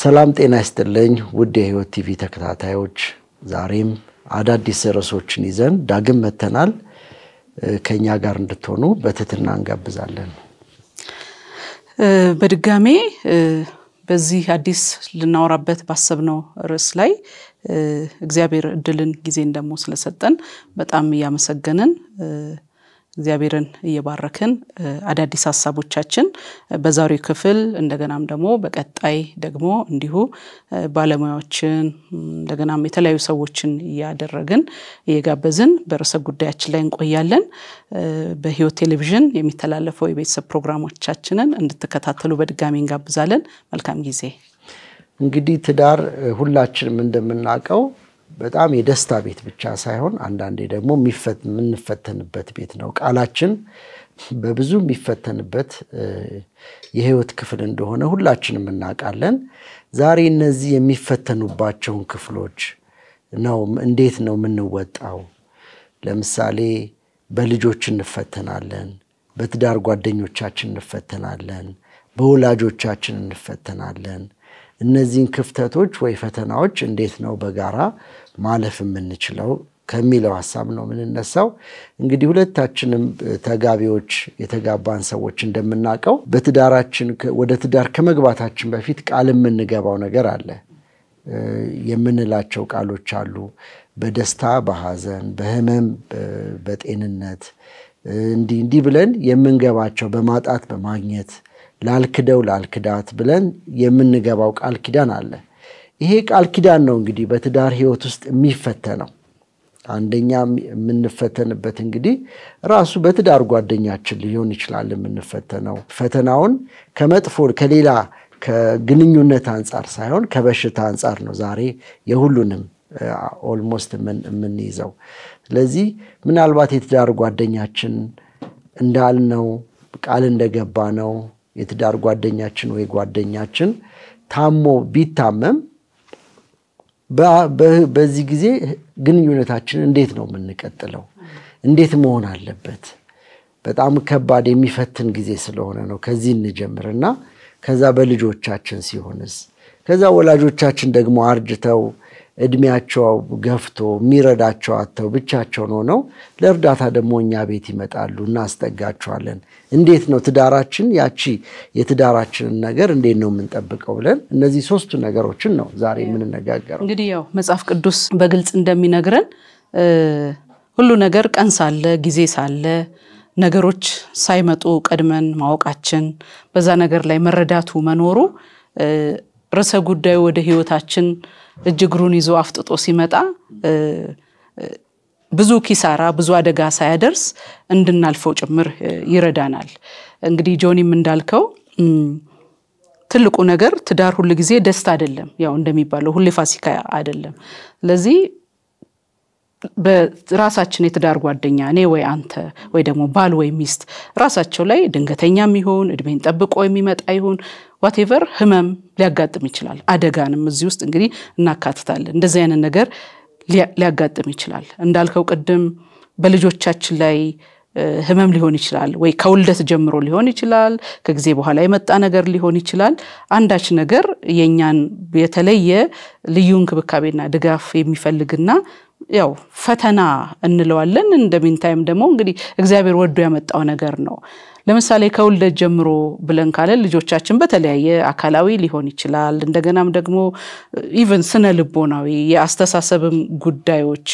ሰላም ጤና ይስጥልኝ ውድ የህይወት ቲቪ ተከታታዮች፣ ዛሬም አዳዲስ ርዕሶችን ይዘን ዳግም መተናል። ከኛ ጋር እንድትሆኑ በትህትና እንጋብዛለን። በድጋሜ በዚህ አዲስ ልናወራበት ባሰብነው ርዕስ ላይ እግዚአብሔር እድልን ጊዜን ደግሞ ስለሰጠን በጣም እያመሰገንን እግዚአብሔርን እየባረክን አዳዲስ ሀሳቦቻችን በዛሬው ክፍል እንደገናም ደግሞ በቀጣይ ደግሞ እንዲሁ ባለሙያዎችን እንደገናም የተለያዩ ሰዎችን እያደረግን እየጋበዝን በርዕሰ ጉዳያችን ላይ እንቆያለን። በህይወት ቴሌቪዥን የሚተላለፈው የቤተሰብ ፕሮግራሞቻችንን እንድትከታተሉ በድጋሚ እንጋብዛለን። መልካም ጊዜ። እንግዲህ ትዳር ሁላችንም እንደምናውቀው በጣም የደስታ ቤት ብቻ ሳይሆን አንዳንዴ ደግሞ የምንፈተንበት ቤት ነው። ቃላችን በብዙ የሚፈተንበት የህይወት ክፍል እንደሆነ ሁላችንም እናውቃለን። ዛሬ እነዚህ የሚፈተኑባቸውን ክፍሎች ነው እንዴት ነው የምንወጣው? ለምሳሌ በልጆች እንፈተናለን፣ በትዳር ጓደኞቻችን እንፈተናለን፣ በወላጆቻችን እንፈተናለን። እነዚህን ክፍተቶች ወይ ፈተናዎች እንዴት ነው በጋራ ማለፍ የምንችለው ከሚለው ሀሳብ ነው የምንነሳው። እንግዲህ ሁለታችንም ተጋቢዎች የተጋባን ሰዎች እንደምናውቀው በትዳራችን ወደ ትዳር ከመግባታችን በፊት ቃል የምንገባው ነገር አለ። የምንላቸው ቃሎች አሉ። በደስታ በሐዘን፣ በህመም፣ በጤንነት እንዲህ እንዲህ ብለን የምንገባቸው በማጣት በማግኘት ላልክደው ላልክዳት ብለን የምንገባው ቃል ኪዳን አለ። ይሄ ቃል ኪዳን ነው እንግዲህ በትዳር ህይወት ውስጥ የሚፈተነው። አንደኛ የምንፈተንበት እንግዲህ ራሱ በትዳር ጓደኛችን ሊሆን ይችላል የምንፈተነው። ፈተናውን ከመጥፎ ከሌላ ከግንኙነት አንጻር ሳይሆን ከበሽታ አንጻር ነው ዛሬ የሁሉንም ኦልሞስት የምንይዘው። ስለዚህ ምናልባት የትዳር ጓደኛችን እንዳልነው ቃል እንደገባ ነው የትዳር ጓደኛችን ወይ ጓደኛችን ታሞ ቢታመም በዚህ ጊዜ ግንኙነታችን እንዴት ነው የምንቀጥለው? እንዴት መሆን አለበት? በጣም ከባድ የሚፈትን ጊዜ ስለሆነ ነው። ከዚህ እንጀምርና ከዛ በልጆቻችን ሲሆንስ ከዛ ወላጆቻችን ደግሞ አርጅተው እድሜያቸው ገፍቶ የሚረዳቸው አተው ብቻቸውን ሆነው ለእርዳታ ደግሞ እኛ ቤት ይመጣሉ፣ እናስጠጋቸዋለን። እንዴት ነው ትዳራችን ያቺ የትዳራችንን ነገር እንዴት ነው የምንጠብቀው ብለን እነዚህ ሶስቱ ነገሮችን ነው ዛሬ የምንነጋገረው። እንግዲህ ያው መጽሐፍ ቅዱስ በግልጽ እንደሚነግረን ሁሉ ነገር ቀን ሳለ ጊዜ ሳለ ነገሮች ሳይመጡ ቀድመን ማወቃችን በዛ ነገር ላይ መረዳቱ መኖሩ ርዕሰ ጉዳዩ ወደ ህይወታችን እጅ እግሩን ይዞ አፍጥጦ ሲመጣ ብዙ ኪሳራ፣ ብዙ አደጋ ሳያደርስ እንድናልፈው ጭምር ይረዳናል። እንግዲህ ጆኒም እንዳልከው ትልቁ ነገር ትዳር ሁል ጊዜ ደስታ አይደለም። ያው እንደሚባለው ሁሌ ፋሲካ አይደለም። ስለዚህ በራሳችን የትዳር ጓደኛ እኔ ወይ አንተ ወይ ደግሞ ባል ወይ ሚስት ራሳቸው ላይ ድንገተኛ ይሁን እድሜን ጠብቆ የሚመጣ ይሁን ዋቴቨር ህመም ሊያጋጥም ይችላል። አደጋንም እዚህ ውስጥ እንግዲህ እናካትታለን። እንደዚህ አይነት ነገር ሊያጋጥም ይችላል። እንዳልከው ቅድም በልጆቻችን ላይ ህመም ሊሆን ይችላል ወይ ከውልደት ጀምሮ ሊሆን ይችላል፣ ከጊዜ በኋላ የመጣ ነገር ሊሆን ይችላል። አንዳች ነገር የእኛን የተለየ ልዩ እንክብካቤና ድጋፍ የሚፈልግና ያው ፈተና እንለዋለን። እንደሚንታይም ደግሞ እንግዲህ እግዚአብሔር ወዶ ያመጣው ነገር ነው። ለምሳሌ ከውልደት ጀምሮ ብለን ካለን ልጆቻችን በተለያየ አካላዊ ሊሆን ይችላል። እንደገናም ደግሞ ኢቨን ስነ ልቦናዊ የአስተሳሰብም ጉዳዮች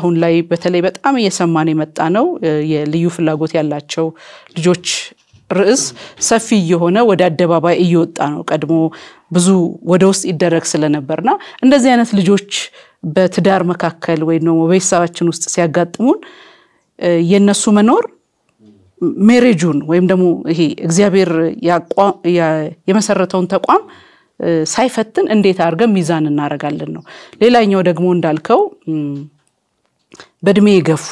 አሁን ላይ በተለይ በጣም እየሰማን የመጣ ነው። የልዩ ፍላጎት ያላቸው ልጆች ርዕስ ሰፊ እየሆነ ወደ አደባባይ እየወጣ ነው። ቀድሞ ብዙ ወደ ውስጥ ይደረግ ስለነበርና እንደዚህ አይነት ልጆች በትዳር መካከል ወይም ደግሞ በቤተሰባችን ውስጥ ሲያጋጥሙን የነሱ መኖር ሜሬጁን ወይም ደግሞ ይሄ እግዚአብሔር የመሰረተውን ተቋም ሳይፈትን እንዴት አድርገን ሚዛን እናደርጋለን ነው። ሌላኛው ደግሞ እንዳልከው በእድሜ የገፉ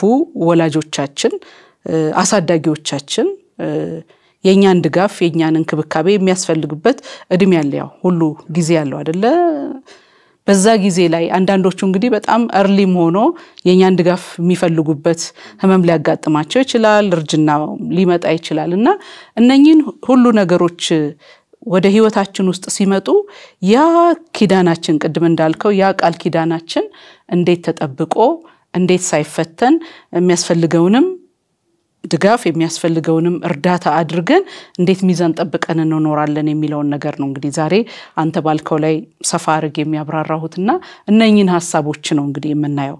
ወላጆቻችን፣ አሳዳጊዎቻችን የእኛን ድጋፍ የእኛን እንክብካቤ የሚያስፈልግበት እድሜ ያለ ያው ሁሉ ጊዜ ያለው አደለ በዛ ጊዜ ላይ አንዳንዶቹ እንግዲህ በጣም እርሊም ሆኖ የእኛን ድጋፍ የሚፈልጉበት ህመም ሊያጋጥማቸው ይችላል፣ እርጅና ሊመጣ ይችላል እና እነኚህን ሁሉ ነገሮች ወደ ህይወታችን ውስጥ ሲመጡ ያ ኪዳናችን ቅድም እንዳልከው ያ ቃል ኪዳናችን እንዴት ተጠብቆ እንዴት ሳይፈተን የሚያስፈልገውንም ድጋፍ የሚያስፈልገውንም እርዳታ አድርገን እንዴት ሚዛን ጠብቀን እንኖራለን የሚለውን ነገር ነው እንግዲህ ዛሬ አንተ ባልከው ላይ ሰፋ አድርግ የሚያብራራሁትና እነኝን ሀሳቦች ነው እንግዲህ የምናየው።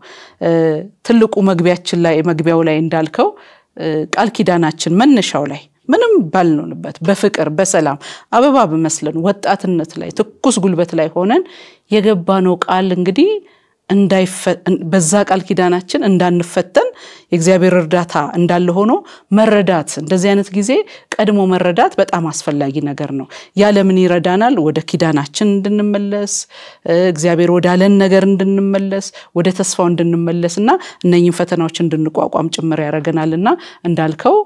ትልቁ መግቢያችን ላይ መግቢያው ላይ እንዳልከው ቃል ኪዳናችን መነሻው ላይ ምንም ባልንሆንበት በፍቅር በሰላም አበባ በመስለን ወጣትነት ላይ ትኩስ ጉልበት ላይ ሆነን የገባነው ቃል እንግዲህ በዛ ቃል ኪዳናችን እንዳንፈተን የእግዚአብሔር እርዳታ እንዳለ ሆኖ መረዳት እንደዚህ አይነት ጊዜ ቀድሞ መረዳት በጣም አስፈላጊ ነገር ነው። ያለምን ይረዳናል? ወደ ኪዳናችን እንድንመለስ እግዚአብሔር ወዳለን ነገር እንድንመለስ ወደ ተስፋው እንድንመለስ እና እነኝም ፈተናዎች እንድንቋቋም ጭምር ያደረገናል እና እንዳልከው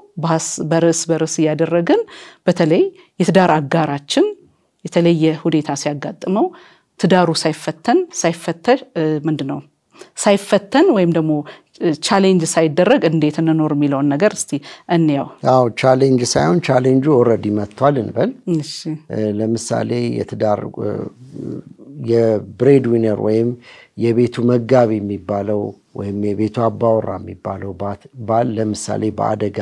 በርዕስ በርዕስ እያደረግን በተለይ የትዳር አጋራችን የተለየ ሁኔታ ሲያጋጥመው ትዳሩ ሳይፈተን ሳይፈተሽ ምንድን ነው ሳይፈተን ወይም ደግሞ ቻሌንጅ ሳይደረግ እንዴት እንኖር የሚለውን ነገር እስቲ እንየው። አዎ ቻሌንጅ ሳይሆን ቻሌንጁ ኦልሬዲ መጥቷል እንበል። ለምሳሌ የትዳር የብሬድ ዊነር ወይም የቤቱ መጋቢ የሚባለው ወይም የቤቱ አባወራ የሚባለው ባል ለምሳሌ በአደጋ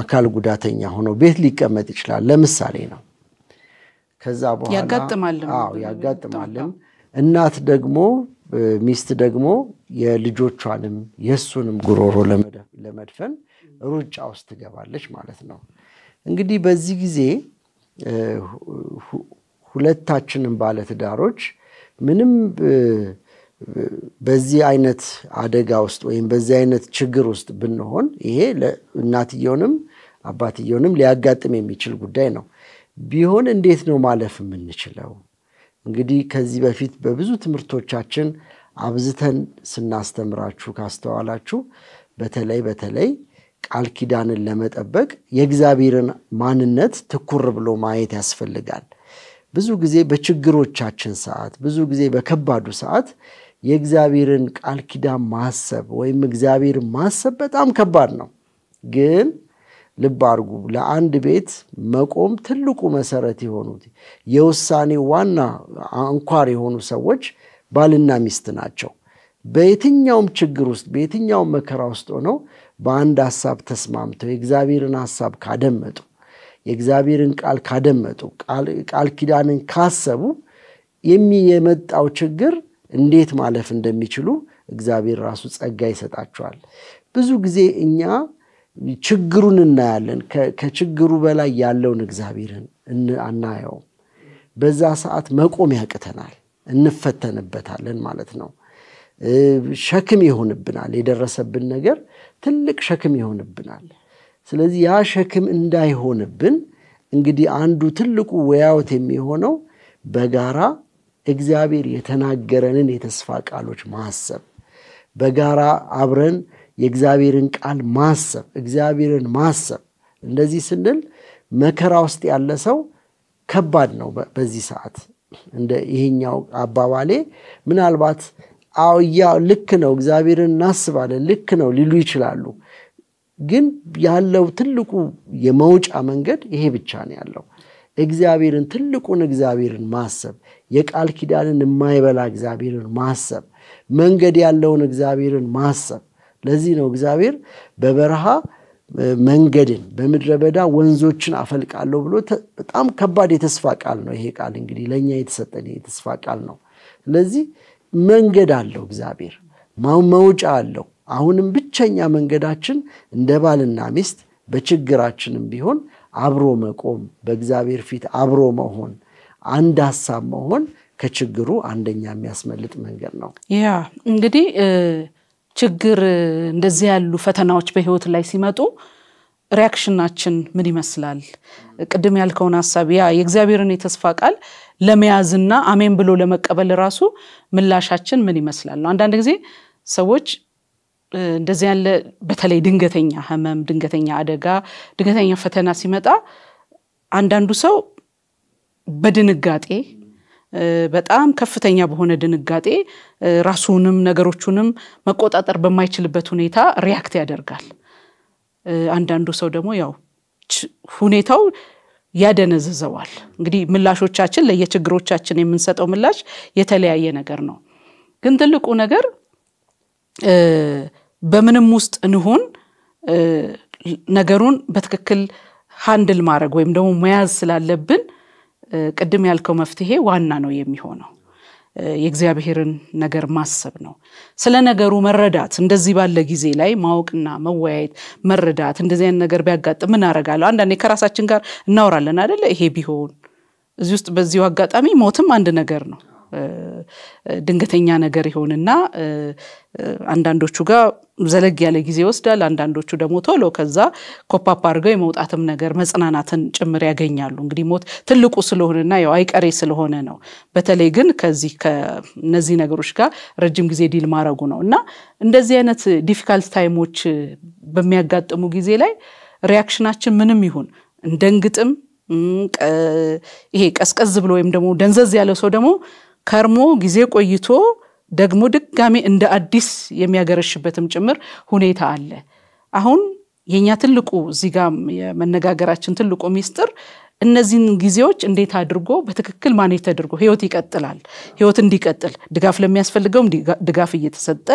አካል ጉዳተኛ ሆኖ ቤት ሊቀመጥ ይችላል። ለምሳሌ ነው። ከዛ በኋላ ያጋጥማልም። እናት ደግሞ ሚስት ደግሞ የልጆቿንም የእሱንም ጉሮሮ ለመድፈን ሩጫ ውስጥ ትገባለች ማለት ነው። እንግዲህ በዚህ ጊዜ ሁለታችንም ባለትዳሮች ምንም በዚህ አይነት አደጋ ውስጥ ወይም በዚህ አይነት ችግር ውስጥ ብንሆን ይሄ እናትየውንም አባትየውንም ሊያጋጥም የሚችል ጉዳይ ነው። ቢሆን እንዴት ነው ማለፍ የምንችለው? እንግዲህ ከዚህ በፊት በብዙ ትምህርቶቻችን አብዝተን ስናስተምራችሁ ካስተዋላችሁ በተለይ በተለይ ቃል ኪዳንን ለመጠበቅ የእግዚአብሔርን ማንነት ትኩር ብሎ ማየት ያስፈልጋል። ብዙ ጊዜ በችግሮቻችን ሰዓት፣ ብዙ ጊዜ በከባዱ ሰዓት የእግዚአብሔርን ቃል ኪዳን ማሰብ ወይም እግዚአብሔርን ማሰብ በጣም ከባድ ነው ግን ልብ አርጉ ለአንድ ቤት መቆም ትልቁ መሰረት የሆኑት የውሳኔ ዋና አንኳር የሆኑ ሰዎች ባልና ሚስት ናቸው። በየትኛውም ችግር ውስጥ በየትኛውም መከራ ውስጥ ሆነው በአንድ ሀሳብ ተስማምተው የእግዚአብሔርን ሀሳብ ካደመጡ፣ የእግዚአብሔርን ቃል ካደመጡ፣ ቃል ኪዳንን ካሰቡ የሚመጣው ችግር እንዴት ማለፍ እንደሚችሉ እግዚአብሔር ራሱ ጸጋ ይሰጣቸዋል። ብዙ ጊዜ እኛ ችግሩን እናያለን። ከችግሩ በላይ ያለውን እግዚአብሔርን አናየው በዛ ሰዓት መቆም ያቅተናል፣ እንፈተንበታለን ማለት ነው። ሸክም ይሆንብናል። የደረሰብን ነገር ትልቅ ሸክም ይሆንብናል። ስለዚህ ያ ሸክም እንዳይሆንብን እንግዲህ አንዱ ትልቁ ወያውት የሚሆነው በጋራ እግዚአብሔር የተናገረንን የተስፋ ቃሎች ማሰብ በጋራ አብረን የእግዚአብሔርን ቃል ማሰብ፣ እግዚአብሔርን ማሰብ። እንደዚህ ስንል መከራ ውስጥ ያለ ሰው ከባድ ነው። በዚህ ሰዓት እንደ ይሄኛው አባባሌ ምናልባት አውያ ልክ ነው፣ እግዚአብሔርን እናስባለን፣ ልክ ነው ሊሉ ይችላሉ። ግን ያለው ትልቁ የመውጫ መንገድ ይሄ ብቻ ነው ያለው እግዚአብሔርን ትልቁን እግዚአብሔርን ማሰብ፣ የቃል ኪዳንን የማይበላ እግዚአብሔርን ማሰብ፣ መንገድ ያለውን እግዚአብሔርን ማሰብ ለዚህ ነው እግዚአብሔር በበረሃ መንገድን በምድረ በዳ ወንዞችን አፈልቃለሁ ብሎ በጣም ከባድ የተስፋ ቃል ነው። ይሄ ቃል እንግዲህ ለእኛ የተሰጠን የተስፋ ቃል ነው። ስለዚህ መንገድ አለው እግዚአብሔር መውጫ አለው። አሁንም ብቸኛ መንገዳችን እንደ ባልና ሚስት በችግራችንም ቢሆን አብሮ መቆም፣ በእግዚአብሔር ፊት አብሮ መሆን፣ አንድ ሀሳብ መሆን ከችግሩ አንደኛ የሚያስመልጥ መንገድ ነው። ያ እንግዲህ ችግር፣ እንደዚህ ያሉ ፈተናዎች በህይወት ላይ ሲመጡ ሪያክሽናችን ምን ይመስላል? ቅድም ያልከውን ሀሳብ ያ የእግዚአብሔርን የተስፋ ቃል ለመያዝና አሜን ብሎ ለመቀበል ራሱ ምላሻችን ምን ይመስላል ነው። አንዳንድ ጊዜ ሰዎች እንደዚህ ያለ በተለይ ድንገተኛ ህመም፣ ድንገተኛ አደጋ፣ ድንገተኛ ፈተና ሲመጣ አንዳንዱ ሰው በድንጋጤ በጣም ከፍተኛ በሆነ ድንጋጤ ራሱንም ነገሮቹንም መቆጣጠር በማይችልበት ሁኔታ ሪያክት ያደርጋል። አንዳንዱ ሰው ደግሞ ያው ሁኔታው ያደነዝዘዋል። እንግዲህ ምላሾቻችን ለየችግሮቻችን የምንሰጠው ምላሽ የተለያየ ነገር ነው። ግን ትልቁ ነገር በምንም ውስጥ እንሆን ነገሩን በትክክል ሃንድል ማድረግ ወይም ደግሞ መያዝ ስላለብን ቅድም ያልከው መፍትሄ ዋና ነው የሚሆነው። የእግዚአብሔርን ነገር ማሰብ ነው። ስለ ነገሩ መረዳት፣ እንደዚህ ባለ ጊዜ ላይ ማወቅና መወያየት፣ መረዳት። እንደዚህ አይነት ነገር ቢያጋጥም ምን አረጋለሁ? አንዳንዴ ከራሳችን ጋር እናወራለን አደለ? ይሄ ቢሆን እዚህ ውስጥ በዚሁ አጋጣሚ ሞትም አንድ ነገር ነው። ድንገተኛ ነገር ይሆንና አንዳንዶቹ ጋር ዘለግ ያለ ጊዜ ይወስዳል። አንዳንዶቹ ደግሞ ቶሎ ከዛ ኮፓፕ አድርገው የመውጣትም ነገር መጽናናትን ጭምር ያገኛሉ። እንግዲህ ሞት ትልቁ ስለሆነና ያው አይቀሬ ስለሆነ ነው። በተለይ ግን ከዚህ ከነዚህ ነገሮች ጋር ረጅም ጊዜ ዲል ማድረጉ ነው እና እንደዚህ አይነት ዲፊካልት ታይሞች በሚያጋጥሙ ጊዜ ላይ ሪያክሽናችን ምንም ይሁን እንደንግጥም ይሄ ቀዝቀዝ ብሎ ወይም ደግሞ ደንዘዝ ያለው ሰው ደግሞ ከርሞ ጊዜ ቆይቶ ደግሞ ድጋሜ እንደ አዲስ የሚያገረሽበትም ጭምር ሁኔታ አለ። አሁን የእኛ ትልቁ እዚህ ጋ የመነጋገራችን ትልቁ ሚስጥር እነዚህን ጊዜዎች እንዴት አድርጎ በትክክል ማኔጅ ተደርጎ ህይወት ይቀጥላል፣ ህይወት እንዲቀጥል ድጋፍ ለሚያስፈልገውም ድጋፍ እየተሰጠ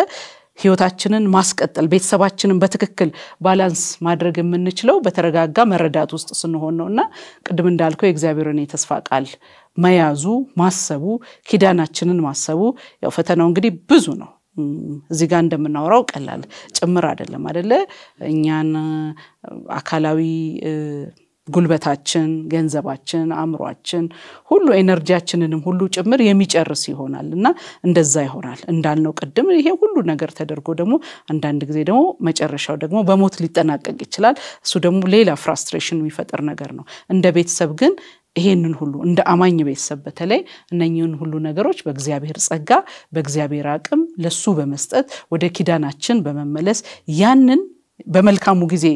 ህይወታችንን ማስቀጠል ቤተሰባችንን በትክክል ባላንስ ማድረግ የምንችለው በተረጋጋ መረዳት ውስጥ ስንሆን ነው እና ቅድም እንዳልከው የእግዚአብሔርን የተስፋ ቃል መያዙ ማሰቡ ኪዳናችንን ማሰቡ ያው ፈተናው እንግዲህ ብዙ ነው እዚህ ጋር እንደምናወራው ቀላል ጭምር አይደለም አደለ እኛን አካላዊ ጉልበታችን፣ ገንዘባችን፣ አእምሯችን ሁሉ ኤነርጂያችንንም ሁሉ ጭምር የሚጨርስ ይሆናል እና እንደዛ ይሆናል እንዳልነው ቅድም ይሄ ሁሉ ነገር ተደርጎ ደግሞ አንዳንድ ጊዜ ደግሞ መጨረሻው ደግሞ በሞት ሊጠናቀቅ ይችላል። እሱ ደግሞ ሌላ ፍራስትሬሽን የሚፈጥር ነገር ነው። እንደ ቤተሰብ ግን ይሄንን ሁሉ እንደ አማኝ ቤተሰብ በተለይ እነኚህን ሁሉ ነገሮች በእግዚአብሔር ጸጋ በእግዚአብሔር አቅም ለሱ በመስጠት ወደ ኪዳናችን በመመለስ ያንን በመልካሙ ጊዜ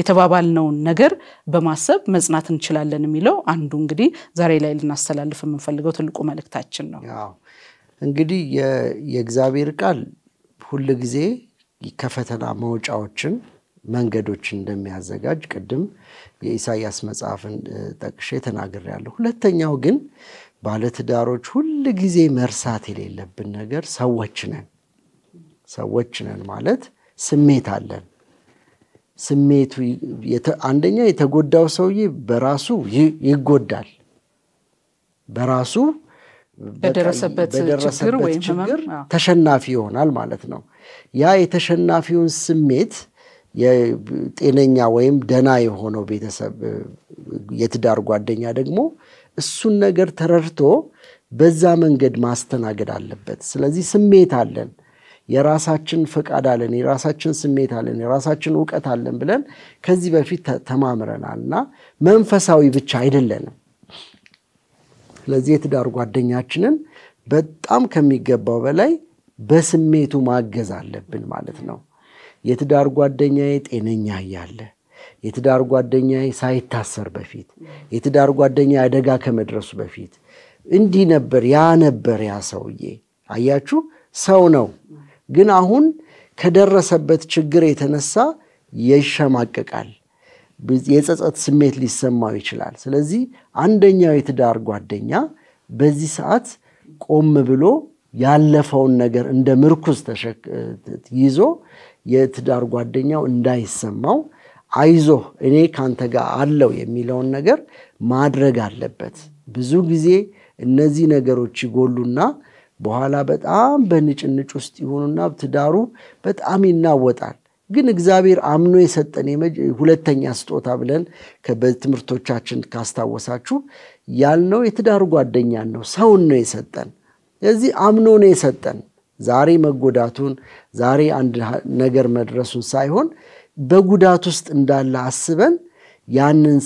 የተባባልነውን ነገር በማሰብ መጽናት እንችላለን የሚለው አንዱ እንግዲህ ዛሬ ላይ ልናስተላልፍ የምንፈልገው ትልቁ መልእክታችን ነው። እንግዲህ የእግዚአብሔር ቃል ሁል ጊዜ ከፈተና መውጫዎችን መንገዶችን እንደሚያዘጋጅ ቅድም የኢሳያስ መጽሐፍን ጠቅሼ ተናግሬያለሁ። ሁለተኛው ግን ባለትዳሮች ሁል ጊዜ መርሳት የሌለብን ነገር ሰዎች ነን። ሰዎች ነን ማለት ስሜት አለን ስሜቱ አንደኛ የተጎዳው ሰውዬ በራሱ ይጎዳል። በራሱ በደረሰበት ችግር ተሸናፊ ይሆናል ማለት ነው። ያ የተሸናፊውን ስሜት የጤነኛ ወይም ደና የሆነው ቤተሰብ የትዳር ጓደኛ ደግሞ እሱን ነገር ተረድቶ በዛ መንገድ ማስተናገድ አለበት። ስለዚህ ስሜት አለን። የራሳችን ፈቃድ አለን፣ የራሳችን ስሜት አለን፣ የራሳችን እውቀት አለን ብለን ከዚህ በፊት ተማምረናል እና መንፈሳዊ ብቻ አይደለንም። ስለዚህ የትዳር ጓደኛችንን በጣም ከሚገባው በላይ በስሜቱ ማገዝ አለብን ማለት ነው። የትዳር ጓደኛዬ ጤነኛ እያለ የትዳር ጓደኛዬ ሳይታሰር በፊት የትዳር ጓደኛ አደጋ ከመድረሱ በፊት እንዲህ ነበር፣ ያ ነበር፣ ያ ሰውዬ። አያችሁ፣ ሰው ነው። ግን አሁን ከደረሰበት ችግር የተነሳ ይሸማቀቃል፣ የጸጸት ስሜት ሊሰማው ይችላል። ስለዚህ አንደኛው የትዳር ጓደኛ በዚህ ሰዓት ቆም ብሎ ያለፈውን ነገር እንደ ምርኩዝ ይዞ የትዳር ጓደኛው እንዳይሰማው አይዞህ እኔ ካንተ ጋር አለው የሚለውን ነገር ማድረግ አለበት። ብዙ ጊዜ እነዚህ ነገሮች ይጎሉና በኋላ በጣም በንጭንጭ ውስጥ ይሆኑና ትዳሩ በጣም ይናወጣል። ግን እግዚአብሔር አምኖ የሰጠን ሁለተኛ ስጦታ ብለን በትምህርቶቻችን ካስታወሳችሁ ያልነው የትዳር ጓደኛን ነው። ሰውን ነው የሰጠን። ስለዚህ አምኖ ነው የሰጠን። ዛሬ መጎዳቱን ዛሬ አንድ ነገር መድረሱን ሳይሆን በጉዳት ውስጥ እንዳለ አስበን ያንን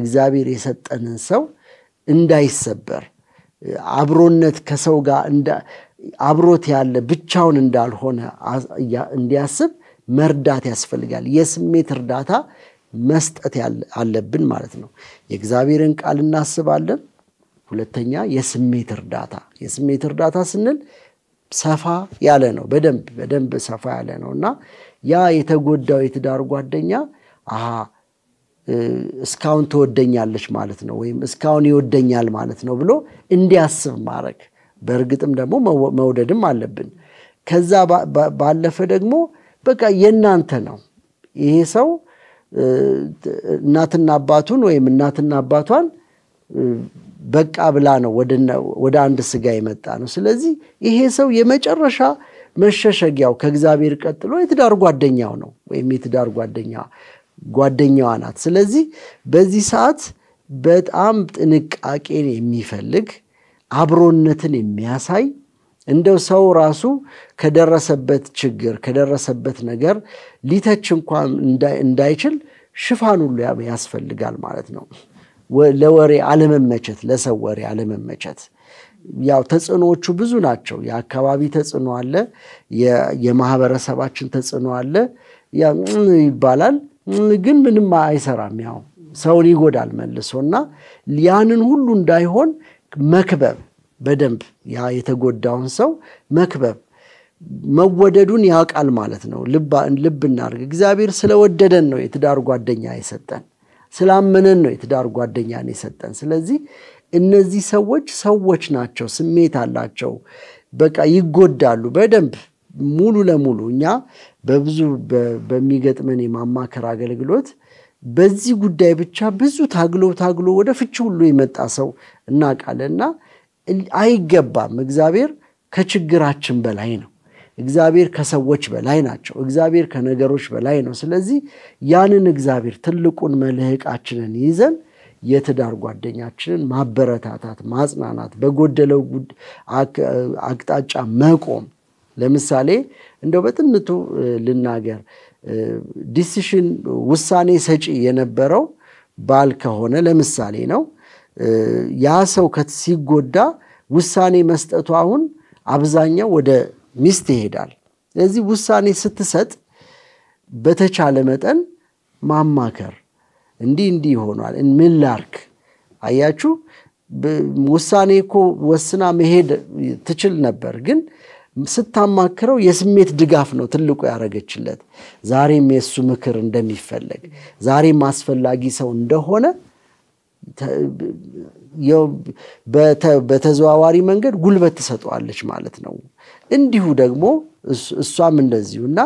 እግዚአብሔር የሰጠንን ሰው እንዳይሰበር አብሮነት ከሰው ጋር አብሮት ያለ ብቻውን እንዳልሆነ እንዲያስብ መርዳት ያስፈልጋል። የስሜት እርዳታ መስጠት አለብን ማለት ነው። የእግዚአብሔርን ቃል እናስባለን። ሁለተኛ የስሜት እርዳታ የስሜት እርዳታ ስንል ሰፋ ያለ ነው። በደንብ በደንብ ሰፋ ያለ ነው እና ያ የተጎዳው የትዳር ጓደኛ አሃ እስካሁን ትወደኛለች ማለት ነው ወይም እስካሁን ይወደኛል ማለት ነው ብሎ እንዲያስብ ማድረግ በእርግጥም ደግሞ መውደድም አለብን ከዛ ባለፈ ደግሞ በቃ የእናንተ ነው ይሄ ሰው እናትና አባቱን ወይም እናትና አባቷን በቃ ብላ ነው ወደ አንድ ስጋ የመጣ ነው ስለዚህ ይሄ ሰው የመጨረሻ መሸሸጊያው ከእግዚአብሔር ቀጥሎ የትዳር ጓደኛው ነው ወይም የትዳር ጓደኛ ጓደኛዋ ናት። ስለዚህ በዚህ ሰዓት በጣም ጥንቃቄን የሚፈልግ አብሮነትን የሚያሳይ እንደው ሰው ራሱ ከደረሰበት ችግር ከደረሰበት ነገር ሊተች እንኳን እንዳይችል ሽፋን ሁሉ ያስፈልጋል ማለት ነው። ለወሬ አለመመቸት፣ ለሰው ወሬ አለመመቸት። ያው ተጽዕኖዎቹ ብዙ ናቸው። የአካባቢ ተጽዕኖ አለ፣ የማህበረሰባችን ተጽዕኖ አለ ይባላል። ግን ምንም አይሰራም። ያው ሰውን ይጎዳል መልሶና ያንን ሁሉ እንዳይሆን መክበብ በደንብ ያ የተጎዳውን ሰው መክበብ መወደዱን ያውቃል ማለት ነው። ልብ እናርግ እግዚአብሔር ስለወደደን ነው የትዳር ጓደኛ የሰጠን፣ ስላመነን ነው የትዳር ጓደኛ የሰጠን። ስለዚህ እነዚህ ሰዎች ሰዎች ናቸው፣ ስሜት አላቸው። በቃ ይጎዳሉ በደንብ ሙሉ ለሙሉ እኛ በብዙ በሚገጥመን የማማከር አገልግሎት በዚህ ጉዳይ ብቻ ብዙ ታግሎ ታግሎ ወደ ፍቺ ሁሉ የመጣ ሰው እና አይገባም። እግዚአብሔር ከችግራችን በላይ ነው። እግዚአብሔር ከሰዎች በላይ ናቸው። እግዚአብሔር ከነገሮች በላይ ነው። ስለዚህ ያንን እግዚአብሔር ትልቁን መልህቃችንን ይዘን የትዳር ጓደኛችንን ማበረታታት፣ ማጽናናት፣ በጎደለው አቅጣጫ መቆም ለምሳሌ እንደው በጥንቱ ልናገር፣ ዲሲሽን ውሳኔ ሰጪ የነበረው ባል ከሆነ ለምሳሌ ነው ያ ሰው ሲጎዳ ውሳኔ መስጠቱ አሁን አብዛኛው ወደ ሚስት ይሄዳል። ስለዚህ ውሳኔ ስትሰጥ በተቻለ መጠን ማማከር፣ እንዲህ እንዲህ ይሆኗል፣ ምን ላርክ? አያችሁ ውሳኔ እኮ ወስና መሄድ ትችል ነበር ግን ስታማክረው የስሜት ድጋፍ ነው ትልቁ ያደረገችለት። ዛሬም የእሱ ምክር እንደሚፈለግ ዛሬም አስፈላጊ ሰው እንደሆነ በተዘዋዋሪ መንገድ ጉልበት ትሰጠዋለች ማለት ነው። እንዲሁ ደግሞ እሷም እንደዚሁ እና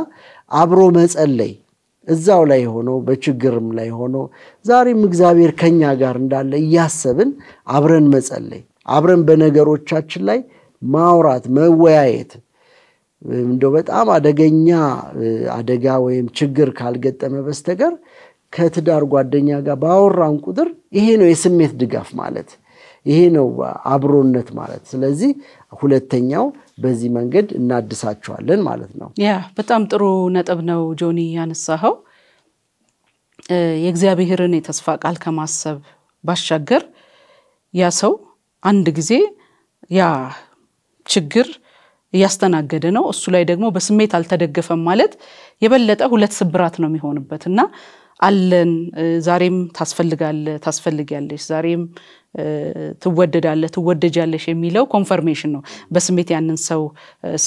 አብሮ መጸለይ እዛው ላይ ሆኖ በችግርም ላይ ሆኖ ዛሬም እግዚአብሔር ከኛ ጋር እንዳለ እያሰብን አብረን መጸለይ አብረን በነገሮቻችን ላይ ማውራት፣ መወያየት እንደ በጣም አደገኛ አደጋ ወይም ችግር ካልገጠመ በስተቀር ከትዳር ጓደኛ ጋር ባወራን ቁጥር ይሄ ነው የስሜት ድጋፍ ማለት፣ ይሄ ነው አብሮነት ማለት። ስለዚህ ሁለተኛው በዚህ መንገድ እናድሳቸዋለን ማለት ነው። ያ በጣም ጥሩ ነጥብ ነው ጆኒ ያነሳኸው። የእግዚአብሔርን የተስፋ ቃል ከማሰብ ባሻገር ያ ሰው አንድ ጊዜ ያ ችግር እያስተናገደ ነው። እሱ ላይ ደግሞ በስሜት አልተደገፈም ማለት የበለጠ ሁለት ስብራት ነው የሚሆንበት እና አለን ዛሬም ታስፈልጋለ ታስፈልጊያለሽ፣ ዛሬም ትወደዳለ ትወደጃለሽ የሚለው ኮንፈርሜሽን ነው በስሜት ያንን ሰው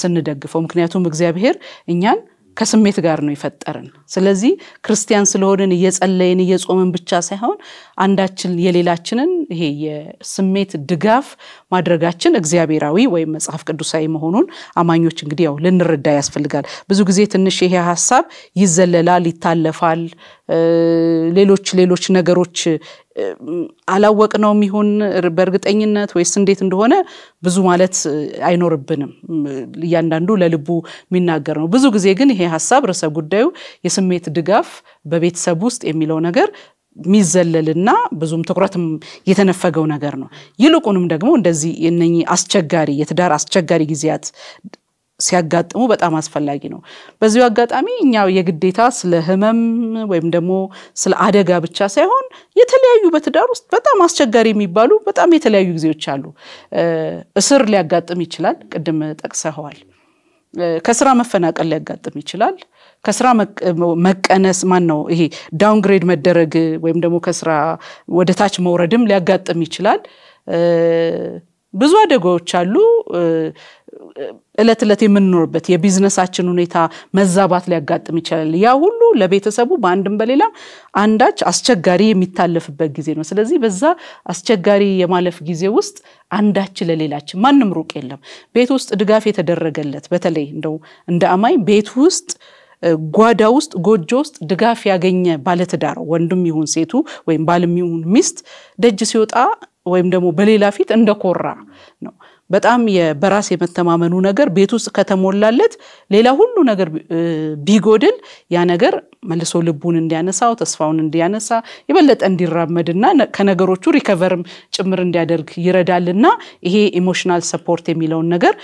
ስንደግፈው። ምክንያቱም እግዚአብሔር እኛን ከስሜት ጋር ነው የፈጠረን። ስለዚህ ክርስቲያን ስለሆንን እየጸለይን እየጾምን ብቻ ሳይሆን አንዳችን የሌላችንን ይሄ የስሜት ድጋፍ ማድረጋችን እግዚአብሔራዊ ወይም መጽሐፍ ቅዱሳዊ መሆኑን አማኞች እንግዲህ ያው ልንረዳ ያስፈልጋል። ብዙ ጊዜ ትንሽ ይሄ ሀሳብ ይዘለላል፣ ይታለፋል፣ ሌሎች ሌሎች ነገሮች አላወቅ ነው የሚሆን በእርግጠኝነት ወይስ እንዴት እንደሆነ ብዙ ማለት አይኖርብንም። እያንዳንዱ ለልቡ የሚናገር ነው። ብዙ ጊዜ ግን ይሄ ሀሳብ ርዕሰ ጉዳዩ የስሜት ድጋፍ በቤተሰብ ውስጥ የሚለው ነገር የሚዘለልና ብዙም ትኩረትም የተነፈገው ነገር ነው። ይልቁንም ደግሞ እንደዚህ እነኚህ አስቸጋሪ የትዳር አስቸጋሪ ጊዜያት ሲያጋጥሙ በጣም አስፈላጊ ነው። በዚሁ አጋጣሚ እኛ የግዴታ ስለ ህመም ወይም ደግሞ ስለ አደጋ ብቻ ሳይሆን የተለያዩ በትዳር ውስጥ በጣም አስቸጋሪ የሚባሉ በጣም የተለያዩ ጊዜዎች አሉ። እስር ሊያጋጥም ይችላል፣ ቅድም ጠቅሰኸዋል። ከስራ መፈናቀል ሊያጋጥም ይችላል። ከስራ መቀነስ ማን ነው ይሄ ዳውንግሬድ መደረግ ወይም ደግሞ ከስራ ወደ ታች መውረድም ሊያጋጥም ይችላል። ብዙ አደጋዎች አሉ። እለት እለት የምንኖርበት የቢዝነሳችን ሁኔታ መዛባት ሊያጋጥም ይችላል። ያ ሁሉ ለቤተሰቡ በአንድም በሌላም አንዳች አስቸጋሪ የሚታለፍበት ጊዜ ነው። ስለዚህ በዛ አስቸጋሪ የማለፍ ጊዜ ውስጥ አንዳች ለሌላችን ማንም ሩቅ የለም። ቤት ውስጥ ድጋፍ የተደረገለት በተለይ እንደው እንደ አማኝ ቤት ውስጥ ጓዳ ውስጥ ጎጆ ውስጥ ድጋፍ ያገኘ ባለትዳር ወንድም ይሁን ሴቱ ወይም ባልም ይሁን ሚስት ደጅ ሲወጣ ወይም ደግሞ በሌላ ፊት እንደኮራ ነው። በጣም በራስ የመተማመኑ ነገር ቤት ውስጥ ከተሞላለት ሌላ ሁሉ ነገር ቢጎድል ያ ነገር መልሶ ልቡን እንዲያነሳው ተስፋውን እንዲያነሳ የበለጠ እንዲራመድና ከነገሮቹ ሪከቨርም ጭምር እንዲያደርግ ይረዳልና ይሄ ኢሞሽናል ሰፖርት የሚለውን ነገር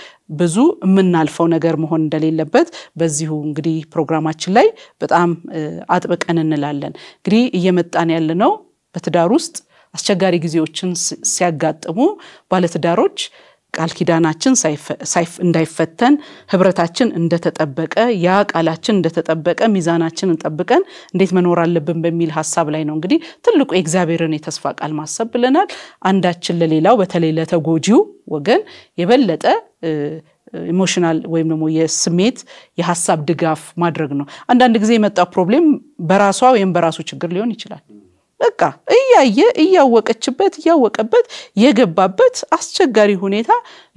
ብዙ የምናልፈው ነገር መሆን እንደሌለበት በዚሁ እንግዲህ ፕሮግራማችን ላይ በጣም አጥብቀን እንላለን። እንግዲህ እየመጣን ያለነው በትዳር ውስጥ አስቸጋሪ ጊዜዎችን ሲያጋጥሙ ባለትዳሮች ቃል ኪዳናችን እንዳይፈተን ህብረታችን እንደተጠበቀ ያ ቃላችን እንደተጠበቀ ሚዛናችንን ጠብቀን እንዴት መኖር አለብን በሚል ሀሳብ ላይ ነው እንግዲህ ትልቁ የእግዚአብሔርን የተስፋ ቃል ማሰብ ብለናል። አንዳችን ለሌላው በተለይ ለተጎጂው ወገን የበለጠ ኢሞሽናል ወይም ደግሞ የስሜት የሀሳብ ድጋፍ ማድረግ ነው። አንዳንድ ጊዜ የመጣው ፕሮብሌም በራሷ ወይም በራሱ ችግር ሊሆን ይችላል። በቃ እያየ እያወቀችበት እያወቀበት የገባበት አስቸጋሪ ሁኔታ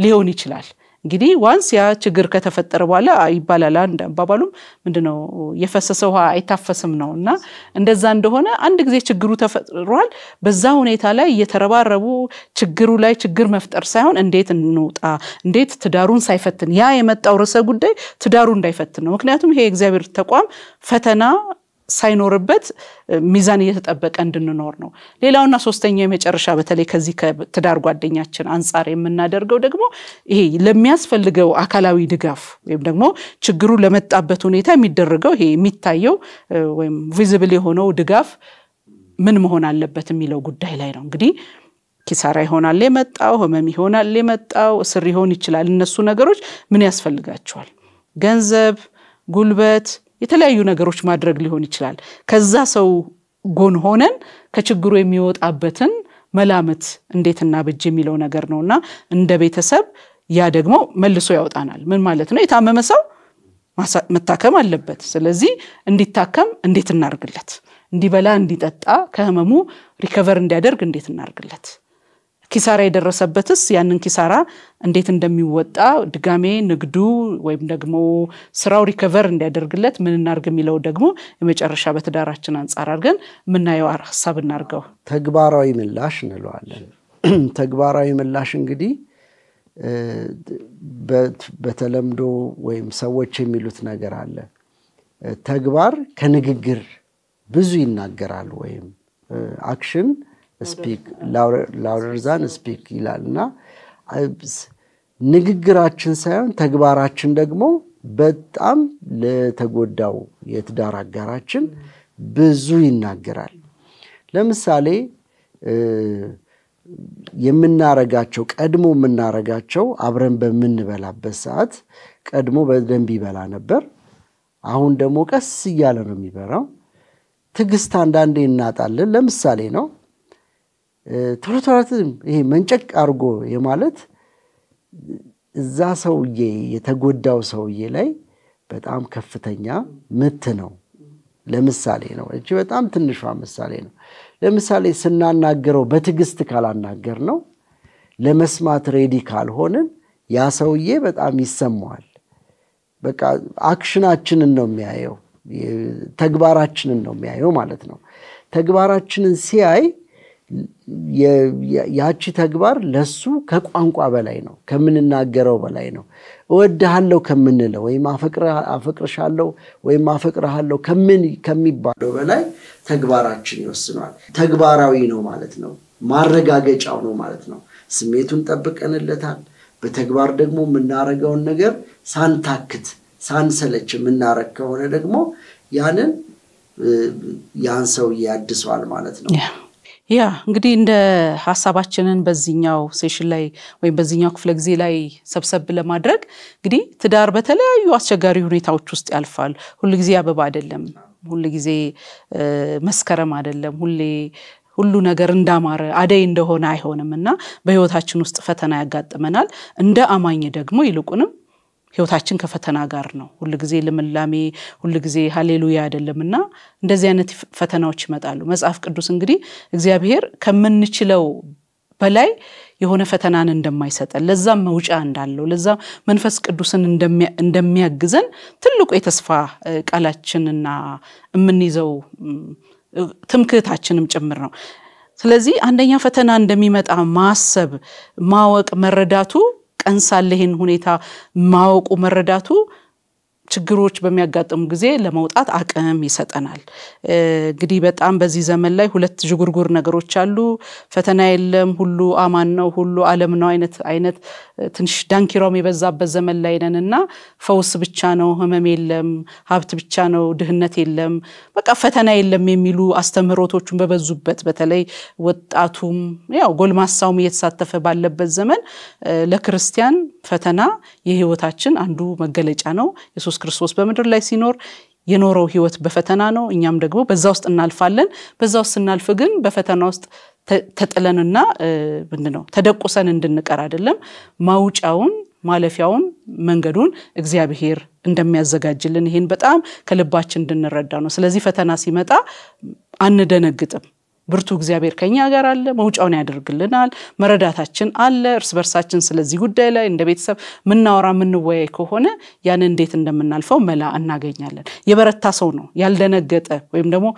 ሊሆን ይችላል። እንግዲህ ዋንስ ያ ችግር ከተፈጠረ በኋላ ይባላል አንድ አባባሉም ምንድነው የፈሰሰ ውሃ አይታፈስም ነው እና እንደዛ እንደሆነ አንድ ጊዜ ችግሩ ተፈጥሯል። በዛ ሁኔታ ላይ እየተረባረቡ ችግሩ ላይ ችግር መፍጠር ሳይሆን እንዴት እንውጣ፣ እንዴት ትዳሩን ሳይፈትን ያ የመጣው ርዕሰ ጉዳይ ትዳሩ እንዳይፈትን ነው። ምክንያቱም ይሄ የእግዚአብሔር ተቋም ፈተና ሳይኖርበት ሚዛን እየተጠበቀ እንድንኖር ነው። ሌላውና ሶስተኛው የመጨረሻ በተለይ ከዚህ ከትዳር ጓደኛችን አንጻር የምናደርገው ደግሞ ይሄ ለሚያስፈልገው አካላዊ ድጋፍ ወይም ደግሞ ችግሩ ለመጣበት ሁኔታ የሚደረገው ይሄ የሚታየው ወይም ቪዚብል የሆነው ድጋፍ ምን መሆን አለበት የሚለው ጉዳይ ላይ ነው እንግዲህ ኪሳራ ይሆናል የመጣው፣ ህመም ይሆናል የመጣው፣ እስር ሊሆን ይችላል። እነሱ ነገሮች ምን ያስፈልጋቸዋል? ገንዘብ፣ ጉልበት የተለያዩ ነገሮች ማድረግ ሊሆን ይችላል። ከዛ ሰው ጎን ሆነን ከችግሩ የሚወጣበትን መላመት እንዴት እናብጅ የሚለው ነገር ነው እና እንደ ቤተሰብ ያ ደግሞ መልሶ ያወጣናል። ምን ማለት ነው? የታመመ ሰው መታከም አለበት። ስለዚህ እንዲታከም እንዴት እናርግለት? እንዲበላ እንዲጠጣ፣ ከህመሙ ሪከቨር እንዲያደርግ እንዴት እናርግለት? ኪሳራ የደረሰበትስ ያንን ኪሳራ እንዴት እንደሚወጣ ድጋሜ ንግዱ ወይም ደግሞ ስራው ሪከቨር እንዲያደርግለት ምን እናርግ የሚለው ደግሞ የመጨረሻ በትዳራችን አንጻር አድርገን የምናየው ሀሳብ እናርገው። ተግባራዊ ምላሽ እንለዋለን። ተግባራዊ ምላሽ እንግዲህ በተለምዶ ወይም ሰዎች የሚሉት ነገር አለ። ተግባር ከንግግር ብዙ ይናገራል ወይም አክሽን ስፒክ ላውደር ዛን ስፒክ ይላል እና ንግግራችን ሳይሆን ተግባራችን ደግሞ በጣም ለተጎዳው የትዳር አጋራችን ብዙ ይናገራል። ለምሳሌ የምናረጋቸው ቀድሞ የምናረጋቸው አብረን በምንበላበት ሰዓት ቀድሞ በደንብ ይበላ ነበር። አሁን ደግሞ ቀስ እያለ ነው የሚበራው። ትዕግስት አንዳንዴ እናጣለን። ለምሳሌ ነው ቶሎ ቶሎ ይሄ መንጨቅ አድርጎ የማለት እዛ ሰውዬ የተጎዳው ሰውዬ ላይ በጣም ከፍተኛ ምት ነው። ለምሳሌ ነው እ በጣም ትንሿ ምሳሌ ነው። ለምሳሌ ስናናገረው በትዕግስት ካላናገር ነው ለመስማት ሬዲ ካልሆንን ያ ሰውዬ በጣም ይሰማዋል። በቃ አክሽናችንን ነው የሚያየው፣ ተግባራችንን ነው የሚያየው ማለት ነው። ተግባራችንን ሲያይ ያቺ ተግባር ለሱ ከቋንቋ በላይ ነው፣ ከምንናገረው በላይ ነው። እወድሃለሁ ከምንለው ወይም አፈቅርሻለሁ ወይም አፈቅርሃለሁ ከምን ከሚባለው በላይ ተግባራችን ይወስኗል። ተግባራዊ ነው ማለት ነው፣ ማረጋገጫው ነው ማለት ነው። ስሜቱን ጠብቀንለታል። በተግባር ደግሞ የምናረገውን ነገር ሳንታክት ሳንሰለች የምናረግ ከሆነ ደግሞ ያንን ያን ሰው ያድሰዋል ማለት ነው። ያ እንግዲህ እንደ ሀሳባችንን በዚኛው ሴሽን ላይ ወይም በዚህኛው ክፍለ ጊዜ ላይ ሰብሰብ ለማድረግ እንግዲህ ትዳር በተለያዩ አስቸጋሪ ሁኔታዎች ውስጥ ያልፋል። ሁሉ ጊዜ አበባ አይደለም፣ ሁሉ ጊዜ መስከረም አይደለም፣ ሁሌ ሁሉ ነገር እንዳማረ አደይ እንደሆነ አይሆንም እና በህይወታችን ውስጥ ፈተና ያጋጥመናል። እንደ አማኝ ደግሞ ይልቁንም ህይወታችን ከፈተና ጋር ነው። ሁል ጊዜ ልምላሜ፣ ሁል ጊዜ ሀሌሉያ አይደለም እና እንደዚህ አይነት ፈተናዎች ይመጣሉ። መጽሐፍ ቅዱስ እንግዲህ እግዚአብሔር ከምንችለው በላይ የሆነ ፈተናን እንደማይሰጠን ለዛም መውጫ እንዳለው ለዛ መንፈስ ቅዱስን እንደሚያግዘን ትልቁ የተስፋ ቃላችንና የምንይዘው ትምክህታችንም ጭምር ነው። ስለዚህ አንደኛ ፈተና እንደሚመጣ ማሰብ፣ ማወቅ፣ መረዳቱ ቀን ሳለ ይህን ሁኔታ ማወቁ መረዳቱ ችግሮች በሚያጋጥሙ ጊዜ ለመውጣት አቅም ይሰጠናል። እንግዲህ በጣም በዚህ ዘመን ላይ ሁለት ዥጉርጉር ነገሮች አሉ። ፈተና የለም ሁሉ አማን ነው ሁሉ ዓለም ነው አይነት አይነት ትንሽ ዳንኪራውም የበዛበት ዘመን ላይ ነን እና ፈውስ ብቻ ነው፣ ህመም የለም፣ ሀብት ብቻ ነው፣ ድህነት የለም፣ በቃ ፈተና የለም የሚሉ አስተምህሮቶቹን በበዙበት በተለይ ወጣቱም ያው ጎልማሳውም እየተሳተፈ ባለበት ዘመን ለክርስቲያን ፈተና የህይወታችን አንዱ መገለጫ ነው። ክርስቶስ በምድር ላይ ሲኖር የኖረው ህይወት በፈተና ነው። እኛም ደግሞ በዛ ውስጥ እናልፋለን። በዛ ውስጥ ስናልፍ ግን በፈተና ውስጥ ተጥለንና ምንድን ነው ተደቁሰን እንድንቀር አይደለም። ማውጫውን ማለፊያውን መንገዱን እግዚአብሔር እንደሚያዘጋጅልን ይሄን በጣም ከልባችን እንድንረዳ ነው። ስለዚህ ፈተና ሲመጣ አንደነግጥም። ብርቱ እግዚአብሔር ከኛ ጋር አለ፣ መውጫውን ያደርግልናል፣ መረዳታችን አለ። እርስ በርሳችን ስለዚህ ጉዳይ ላይ እንደ ቤተሰብ ምናወራ የምንወያይ ከሆነ ያን እንዴት እንደምናልፈው መላ እናገኛለን። የበረታ ሰው ነው ያልደነገጠ ወይም ደግሞ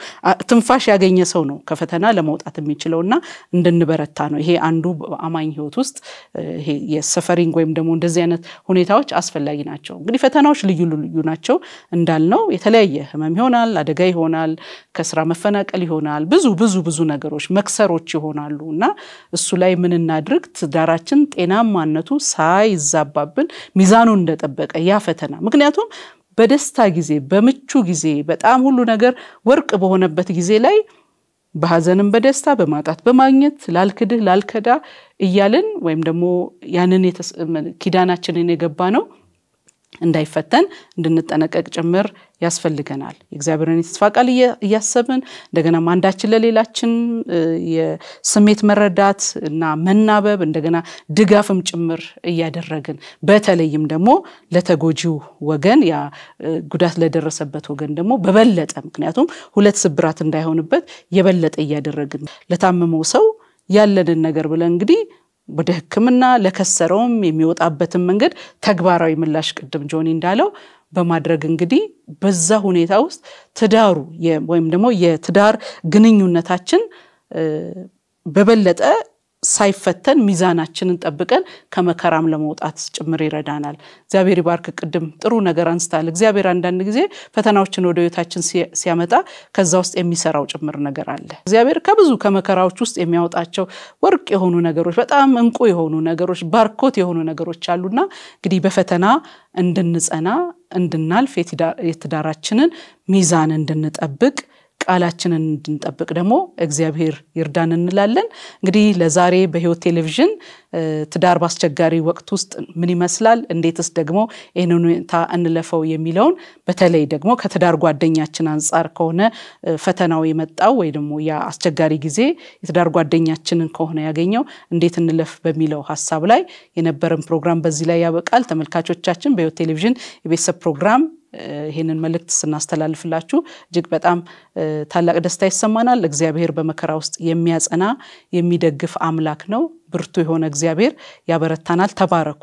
ትንፋሽ ያገኘ ሰው ነው ከፈተና ለመውጣት የሚችለው እና እንድንበረታ ነው። ይሄ አንዱ በአማኝ ህይወት ውስጥ ይሄ የሰፈሪንግ ወይም ደግሞ እንደዚህ አይነት ሁኔታዎች አስፈላጊ ናቸው። እንግዲህ ፈተናዎች ልዩ ልዩ ናቸው እንዳልነው የተለያየ ህመም ይሆናል፣ አደጋ ይሆናል፣ ከስራ መፈናቀል ይሆናል፣ ብዙ ብዙ ብዙ ነገሮች መክሰሮች ይሆናሉ እና እሱ ላይ ምን እናድርግ? ትዳራችን ጤናማነቱ ሳይዛባብን ሚዛኑን እንደጠበቀ ያ ፈተና ምክንያቱም በደስታ ጊዜ በምቹ ጊዜ በጣም ሁሉ ነገር ወርቅ በሆነበት ጊዜ ላይ በሀዘንም በደስታ በማጣት በማግኘት ላልክድህ ላልከዳ እያልን ወይም ደግሞ ያንን ኪዳናችንን የገባ ነው እንዳይፈተን እንድንጠነቀቅ ጭምር ያስፈልገናል። የእግዚአብሔርን የተስፋ ቃል እያሰብን እንደገና አንዳችን ለሌላችን የስሜት መረዳት እና መናበብ እንደገና ድጋፍም ጭምር እያደረግን በተለይም ደግሞ ለተጎጂው ወገን ያ ጉዳት ለደረሰበት ወገን ደግሞ በበለጠ ምክንያቱም ሁለት ስብራት እንዳይሆንበት የበለጠ እያደረግን ለታመመው ሰው ያለንን ነገር ብለን እንግዲህ ወደ ሕክምና ለከሰረውም የሚወጣበትን መንገድ ተግባራዊ ምላሽ ቅድም ጆኒ እንዳለው በማድረግ እንግዲህ በዛ ሁኔታ ውስጥ ትዳሩ ወይም ደግሞ የትዳር ግንኙነታችን በበለጠ ሳይፈተን ሚዛናችንን ጠብቀን ከመከራም ለመውጣት ጭምር ይረዳናል። እግዚአብሔር ይባርክ። ቅድም ጥሩ ነገር አንስታል። እግዚአብሔር አንዳንድ ጊዜ ፈተናዎችን ወደ ህይወታችን ሲያመጣ ከዛ ውስጥ የሚሰራው ጭምር ነገር አለ። እግዚአብሔር ከብዙ ከመከራዎች ውስጥ የሚያወጣቸው ወርቅ የሆኑ ነገሮች፣ በጣም እንቁ የሆኑ ነገሮች፣ ባርኮት የሆኑ ነገሮች አሉና እንግዲህ በፈተና እንድንጸና እንድናልፍ የትዳራችንን ሚዛን እንድንጠብቅ ቃላችንን እንድንጠብቅ ደግሞ እግዚአብሔር ይርዳን እንላለን። እንግዲህ ለዛሬ በህይወት ቴሌቪዥን ትዳር በአስቸጋሪ ወቅት ውስጥ ምን ይመስላል፣ እንዴትስ ደግሞ ይህን ሁኔታ እንለፈው የሚለውን በተለይ ደግሞ ከትዳር ጓደኛችን አንጻር ከሆነ ፈተናው የመጣው ወይ ደግሞ ያ አስቸጋሪ ጊዜ የትዳር ጓደኛችንን ከሆነ ያገኘው እንዴት እንለፍ በሚለው ሀሳብ ላይ የነበረን ፕሮግራም በዚህ ላይ ያበቃል። ተመልካቾቻችን በህይወት ቴሌቪዥን የቤተሰብ ፕሮግራም ይህንን መልእክት ስናስተላልፍላችሁ እጅግ በጣም ታላቅ ደስታ ይሰማናል። እግዚአብሔር በመከራ ውስጥ የሚያጸና የሚደግፍ አምላክ ነው። ብርቱ የሆነ እግዚአብሔር ያበረታናል። ተባረኩ።